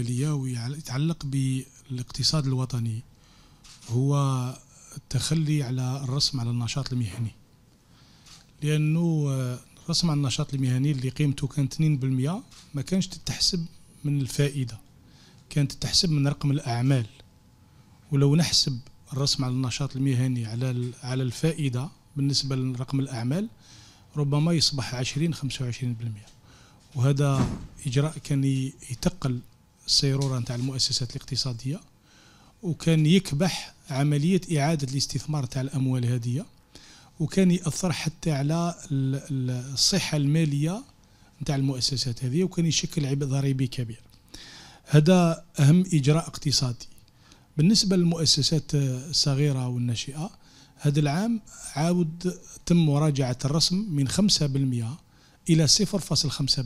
يتعلق بالاقتصاد الوطني هو التخلي على الرسم على النشاط المهني لأنه الرسم على النشاط المهني اللي قيمته كانت 2% ما كانش تتحسب من الفائدة كانت تتحسب من رقم الأعمال ولو نحسب الرسم على النشاط المهني على على الفائدة بالنسبة لرقم الأعمال ربما يصبح 20 25% وهذا إجراء كان يتقل السيروره نتاع المؤسسات الاقتصاديه وكان يكبح عمليه اعاده الاستثمار تاع الاموال هذه وكان ياثر حتى على الصحه الماليه نتاع المؤسسات هذه وكان يشكل عبء ضريبي كبير هذا اهم اجراء اقتصادي بالنسبه للمؤسسات الصغيره والناشئه هذا العام عاود تم مراجعه الرسم من 5% الى 0.5%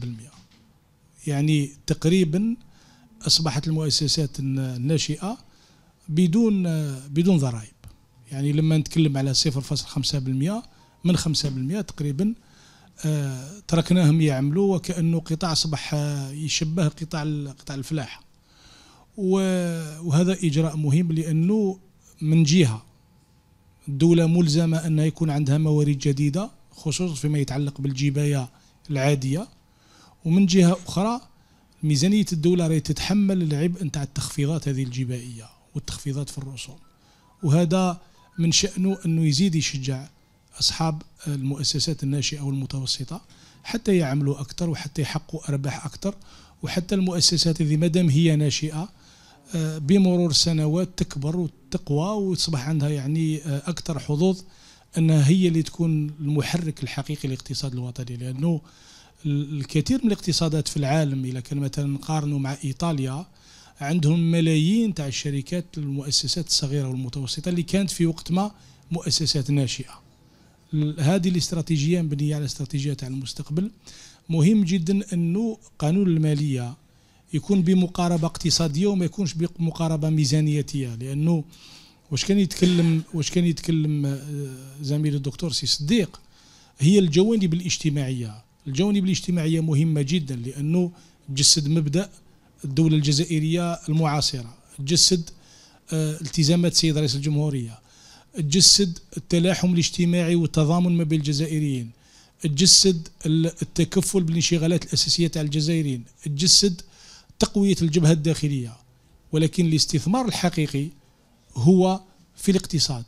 يعني تقريبا أصبحت المؤسسات الناشئة بدون بدون ضرائب يعني لما نتكلم على 0.5% من 5% تقريبا آه، تركناهم يعملوا وكأنه قطاع أصبح آه، يشبه قطاع قطاع الفلاحة وهذا إجراء مهم لأنه من جهة الدولة ملزمة أنها يكون عندها موارد جديدة خصوصا فيما يتعلق بالجباية العادية ومن جهة أخرى ميزانية الدولة راهي تتحمل العبء نتاع التخفيضات هذه الجبائية والتخفيضات في الرسوم وهذا من شأنه أنه يزيد يشجع أصحاب المؤسسات الناشئة والمتوسطة حتى يعملوا أكثر وحتى يحققوا أرباح أكثر وحتى المؤسسات هذه مادام هي ناشئة آه، بمرور السنوات تكبر وتقوى وتصبح عندها يعني آه، أكثر حظوظ أنها هي اللي تكون المحرك الحقيقي للاقتصاد الوطني لأنه الكثير من الاقتصادات في العالم إذا كان مثلا نقارنوا مع إيطاليا عندهم ملايين تاع الشركات المؤسسات الصغيرة والمتوسطة اللي كانت في وقت ما مؤسسات ناشئة هذه الاستراتيجية مبنية على استراتيجية تاع المستقبل مهم جدا أنه قانون المالية يكون بمقاربة اقتصادية وما يكونش بمقاربة ميزانيتية لأنه واش كان يتكلم واش كان يتكلم آه، زميل الدكتور سي صديق هي الجوانب الاجتماعية الجوانب الاجتماعية مهمة جدا لأنه تجسد مبدأ الدولة الجزائرية المعاصرة تجسد آه، التزامات سيد رئيس الجمهورية تجسد التلاحم الاجتماعي والتضامن ما بين الجزائريين تجسد التكفل بالانشغالات الأساسية تاع الجزائريين تجسد تقوية الجبهة الداخلية ولكن الاستثمار الحقيقي هو في الاقتصاد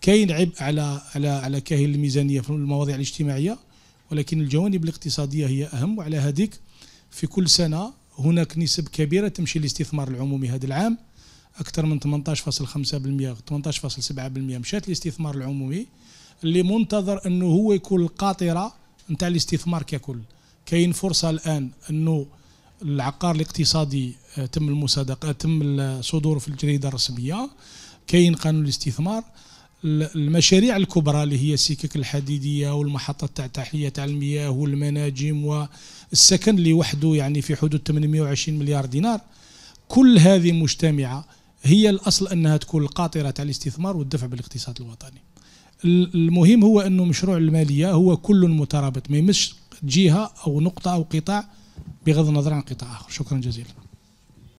كاين عبء على على على كاهل الميزانيه في المواضيع الاجتماعيه ولكن الجوانب الاقتصادية هي أهم وعلى هذيك في كل سنة هناك نسب كبيرة تمشي للاستثمار العمومي هذا العام أكثر من 18.5% 18.7% مشات للاستثمار العمومي اللي منتظر أنه هو يكون القاطرة نتاع الاستثمار ككل كاين فرصة الآن أنه العقار الاقتصادي آه، تم المصادقة تم الصدور في الجريدة الرسمية كاين قانون الاستثمار المشاريع الكبرى اللي هي السكك الحديديه والمحطه تاع تحليه تاع المياه والمناجم والسكن اللي وحده يعني في حدود 820 مليار دينار كل هذه مجتمعه هي الاصل انها تكون القاطره تاع الاستثمار والدفع بالاقتصاد الوطني المهم هو انه مشروع الماليه هو كل مترابط ما يمش جهه او نقطه او قطاع بغض النظر عن قطاع اخر شكرا جزيلا